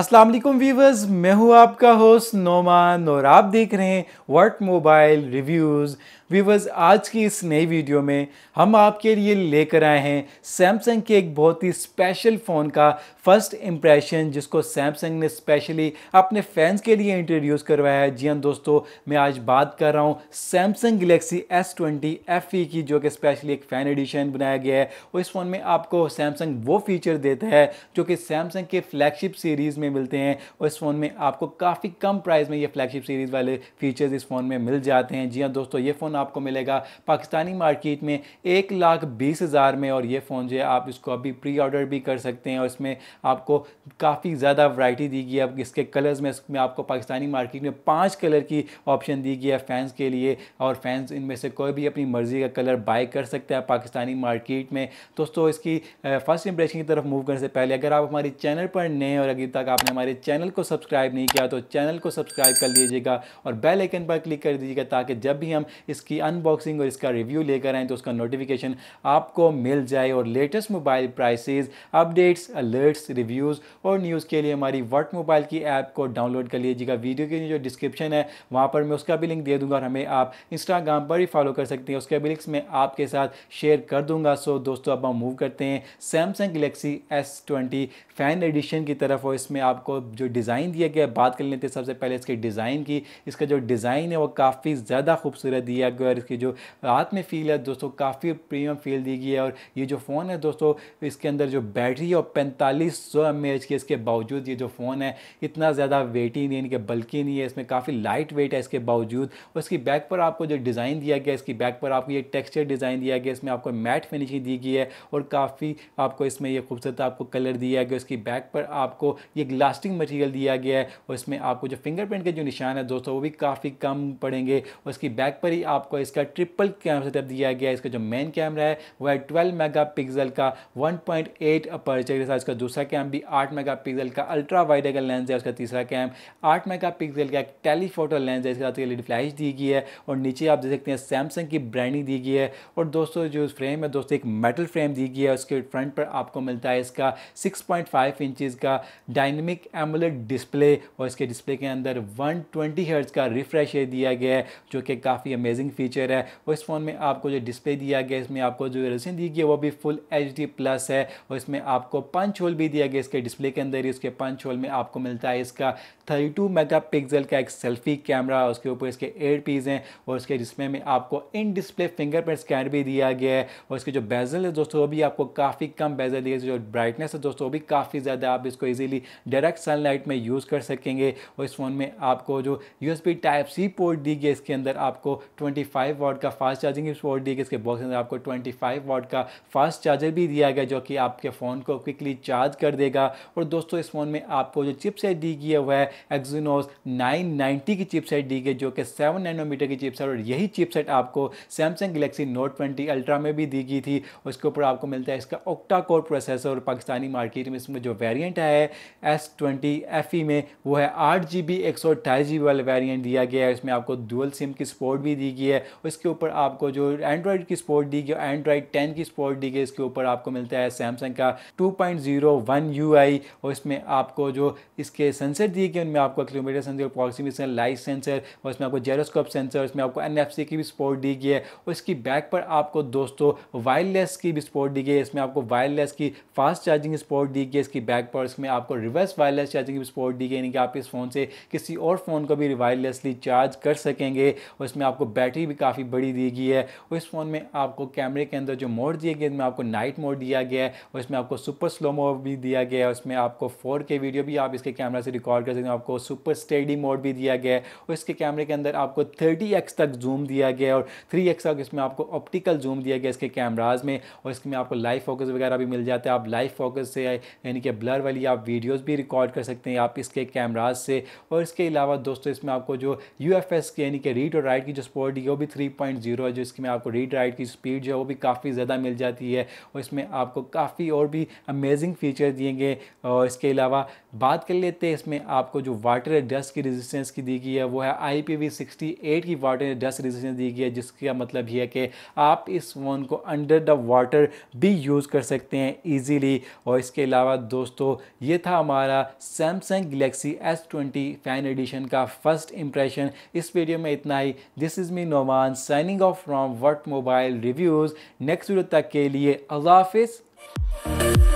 अस्सलाम वालेकुम व्यूवर्स मैं हूं आपका होस्ट नोमान और आप देख रहे हैं वर्ट मोबाइल रिव्यूज़ व्यूवर्स आज की इस नई वीडियो में हम आपके लिए लेकर आए हैं सैमसंग के एक बहुत ही स्पेशल फ़ोन का फर्स्ट इम्प्रेशन जिसको सैमसंग ने स्पेशली अपने फैंस के लिए इंट्रोड्यूस करवाया है जी हाँ दोस्तों मैं आज बात कर रहा हूँ सैमसंग गलेक्सी एस ट्वेंटी की जो कि स्पेशली एक फ़ैन एडिशन बनाया गया है और इस फ़ोन में आपको सैमसंग वो फीचर देता है जो कि सैमसंग के फ्लैगशिप सीरीज़ में मिलते हैं और इस फ़ोन में आपको काफ़ी कम प्राइस में ये फ्लैगशिप सीरीज़ वाले फीचर्स इस फ़ोन में मिल जाते हैं जी हाँ दोस्तों ये फ़ोन आपको मिलेगा पाकिस्तानी मार्केट में एक लाख बीस हज़ार में और ये फ़ोन जो है आप इसको अभी प्री ऑर्डर भी कर सकते हैं और इसमें आपको काफ़ी ज़्यादा वरायटी दी गई है इसके कलर्स में इसमें आपको पाकिस्तानी मार्केट में पाँच कलर की ऑप्शन दी गई है फैंस के लिए और फैंस इनमें से कोई भी अपनी मर्ज़ी का कलर बाय कर सकता है पाकिस्तानी मार्केट में दोस्तों इसकी फ़र्स्ट इंप्रेशन की तरफ मूव करने से पहले अगर आप हमारे चैनल पर नए और अभी तक आपने हमारे चैनल को सब्सक्राइब नहीं किया तो चैनल को सब्सक्राइब कर लीजिएगा और बेल आइकन पर क्लिक कर दीजिएगा ताकि जब भी हम इसकी अनबॉक्सिंग और इसका रिव्यू लेकर आएँ तो उसका नोटिफिकेशन आपको मिल जाए और latest mobile prices updates alerts reviews और न्यूज़ के लिए हमारी वर्ट मोबाइल की ऐप को डाउनलोड कर लीजिएगा वीडियो की जो डिस्क्रिप्शन है वहाँ पर मैं उसका भी लिंक दे दूँगा और हमें आप इंस्टाग्राम पर ही फॉलो कर सकते हैं उसके भी लिंक्स मैं आपके साथ शेयर कर दूँगा सो दोस्तों अब हम मूव करते हैं Samsung Galaxy S twenty fan edition की तरफ और इसमें आपको जो डिज़ाइन दिया गया बात कर लेते हैं सबसे पहले इसके डिज़ाइन की इसका जो डिज़ाइन है वो काफ़ी ज़्यादा खूबसूरत दिया गया और इसकी जो हाथ में फील है दोस्तों काफ़ी प्रीमियम फील दी गई है और ये जो फ़ोन है दोस्तों इसके अंदर जो बैटरी है और पैंतालीस सौ एम एच की इसके बावजूद ये जो फ़ोन है इतना ज़्यादा वेट ही नहीं इनके बल्कि नहीं है इसमें काफ़ी लाइट वेट है इसके बावजूद और इसकी बैक पर आपको जो डिज़ाइन दिया गया इसकी बैक पर आपको ये टेक्स्चर डिज़ाइन दिया गया इसमें आपको मैट फिनिशिंग दी गई है और काफ़ी आपको इसमें ये खूबसूरत आपको कलर दिया गया इसकी बैक पर आपको ये लास्टिंग मटेरियल दिया गया है और इसमें आपको जो फिंगरप्रिंट के जो निशान है दोस्तों वो भी काफ़ी कम पड़ेंगे और इसकी बैक पर ही आपको इसका ट्रिपल कैमरा सेटअप दिया गया है इसका जो मेन कैमरा है वो है ट्वेल्व मेगा पिक्सल का वन पॉइंट एट अपर्चर के साथ इसका दूसरा कैम भी आठ मेगा पिक्सल का अल्ट्रा वाइड का लेंस है उसका तीसरा कैम आठ मेगा पिक्सल का एक टेलीफोटो लेंस है इसके साथ एल फ्लैश दी गई है और नीचे आप देख सकते हैं सैमसंग की ब्रांडिंग दी गई है और दोस्तों जो फ्रेम है दोस्तों एक मेटल फ्रेम दी गई है उसके फ्रंट पर आपको मिलता है इसका सिक्स पॉइंट फाइव इंचज़ का डायन डायनेमिक एमुलेट डिस्प्ले और इसके डिस्प्ले के अंदर 120 ट्वेंटी का रिफ्रेश रेट दिया गया है जो कि काफ़ी अमेजिंग फीचर है और इस फ़ोन में आपको जो डिस्प्ले दिया गया इसमें आपको जो रेजोल्यूशन दी गई है वो भी फुल एच प्लस है और इसमें आपको पंच होल भी दिया गया इसके डिस्प्ले के अंदर ही उसके पंच होल में आपको मिलता है इसका थर्टी टू का एक सेल्फी कैमरा उसके ऊपर इसके एयर पीस हैं और उसके डिस्प्ले में आपको इन डिस्प्ले फिंगरप्रिंट स्कैन भी दिया गया है और इसके जो बेजल है दोस्तों वो भी आपको काफ़ी कम बेजल दिया जो ब्राइटनेस है दोस्तों वो भी काफ़ी ज़्यादा आप इसको ईजिली डायरेक्ट सनलाइट में यूज़ कर सकेंगे और इस फ़ोन में आपको जो यू टाइप सी पोर्ट दी गई इसके अंदर आपको 25 फाइव वाट का फास्ट चार्जिंग पोर्ट दी गई इसके बॉक्स के अंदर आपको 25 फाइव वाट का फास्ट चार्जर भी दिया गया जो कि आपके फ़ोन को क्विकली चार्ज कर देगा और दोस्तों इस फ़ोन में आपको जो चिपसेट दी गई वह है एक्जीनोस नाइन्टी की चिपसेट दी गई जो कि सेवन नाइनोमीटर की चिपसेट और यही चिपसेट आपको Samsung Galaxy Note twenty Ultra में भी दी गई थी उसके ऊपर आपको मिलता है इसका ओक्टा कोर प्रोसेसर और पाकिस्तानी मार्केट में इसमें जो वेरियंट है एस ट्वेंटी एफ ई में वो है आठ जी बी एक सौ अट्ठाईस जी बी वाला वेरियंट दिया गया है इसमें आपको डुअल सिम की सपोर्ट भी दी गई है उसके ऊपर आपको जो एंड्रॉयड की सपोर्ट दी गई एंड्रॉयड टेन की सपोर्ट दी गई इसके ऊपर आपको मिलता है सैमसंग का two point zero one U I और इसमें आपको जो इसके सेंसर दिए गए उनमें आपको kilometre sensor sensor light sensor और इसमें आपको जेरोस्कोप सेंसर इसमें आपको एन एफ सी की भी सपोर्ट दी गई है और इसकी बैक पर आपको दोस्तों वायरलेस की भी सपोर्ट दी गई है इसमें आपको वायरलेस की फास्ट चार्जिंग सपोर्ट दी गई है इसकी बैक पर इसमें आपको रिवर्स बेस्ट वायरलेस चार्जिंग की सपोर्ट दी गई यानी कि आप इस फ़ोन से किसी और फ़ोन को भी वायरलेसली चार्ज कर सकेंगे और इसमें आपको बैटरी भी काफ़ी बड़ी दी गई है और इस फ़ोन में आपको कैमरे के अंदर जो मोड दिए गए इसमें आपको नाइट मोड दिया गया है और इसमें आपको सुपर स्लो मोड भी दिया गया है उसमें आपको फोर के वीडियो भी आप इसके कैमरा से रिकॉर्ड कर सकते हैं आपको सुपर स्टेडी मोड भी दिया गया है और इसके कैमरे के अंदर आपको थर्टी तक जूम दिया गया है और थ्री तक इसमें आपको ऑप्टिकल जूम दिया गया इसके कैमराज में और इसमें आपको लाइव फोकस वगैरह भी मिल जाता है आप लाइव फोकस से यानी कि ब्लर वाली आप वीडियोज़ भी रिकॉर्ड कर सकते हैं आप इसके कैमराज से और इसके अलावा दोस्तों इसमें आपको जो यू एफ एस की यानी कि रीड और राइट की जो स्पोर्ट है वो भी थ्री पॉइंट जीरो है जो इसमें आपको रीड राइट की स्पीड जो है वो भी काफ़ी ज़्यादा मिल जाती है और इसमें आपको काफ़ी और भी अमेजिंग फीचर दिए गए और इसके अलावा बात कर लेते हैं इसमें आपको जो वाटर डस्ट की रेजिस्टेंस की दी गई है वो है I P V sixty eight की वाटर डस्ट रेजिस्टेंस दी गई है जिसका मतलब यह है कि आप इस फ़ोन को अंडर द वाटर भी यूज़ कर सकते हैं ईजीली और इसके अलावा दोस्तों ये था हमारा हमारा Samsung Galaxy S twenty fan edition का फर्स्ट इंप्रेशन इस वीडियो में इतना ही this is me Noman signing off from वर्ट मोबाइल रिव्यूज़ नेक्स्ट वीडियो तक के लिए अल्लाह हाफिज़